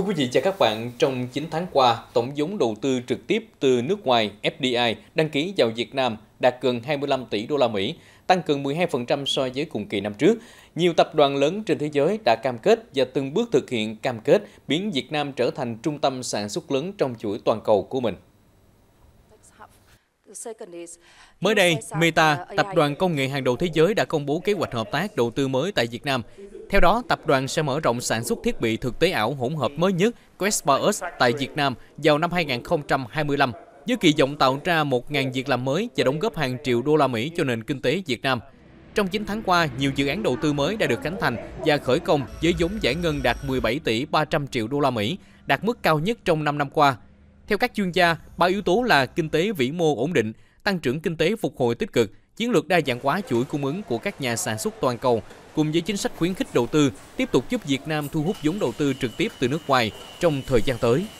Thưa quý vị và các bạn, trong 9 tháng qua, tổng vốn đầu tư trực tiếp từ nước ngoài FDI đăng ký vào Việt Nam đạt gần 25 tỷ đô la Mỹ, tăng gần 12% so với cùng kỳ năm trước. Nhiều tập đoàn lớn trên thế giới đã cam kết và từng bước thực hiện cam kết biến Việt Nam trở thành trung tâm sản xuất lớn trong chuỗi toàn cầu của mình. Mới đây, Meta, tập đoàn công nghệ hàng đầu thế giới đã công bố kế hoạch hợp tác đầu tư mới tại Việt Nam theo đó, tập đoàn sẽ mở rộng sản xuất thiết bị thực tế ảo hỗn hợp mới nhất Questpers tại Việt Nam vào năm 2025 với kỳ vọng tạo ra 1.000 việc làm mới và đóng góp hàng triệu đô la Mỹ cho nền kinh tế Việt Nam. Trong 9 tháng qua, nhiều dự án đầu tư mới đã được khánh thành và khởi công với vốn giải ngân đạt 17 tỷ 300 triệu đô la Mỹ, đạt mức cao nhất trong 5 năm qua. Theo các chuyên gia, ba yếu tố là kinh tế vĩ mô ổn định, tăng trưởng kinh tế phục hồi tích cực, chiến lược đa dạng hóa chuỗi cung ứng của các nhà sản xuất toàn cầu cùng với chính sách khuyến khích đầu tư tiếp tục giúp Việt Nam thu hút vốn đầu tư trực tiếp từ nước ngoài trong thời gian tới.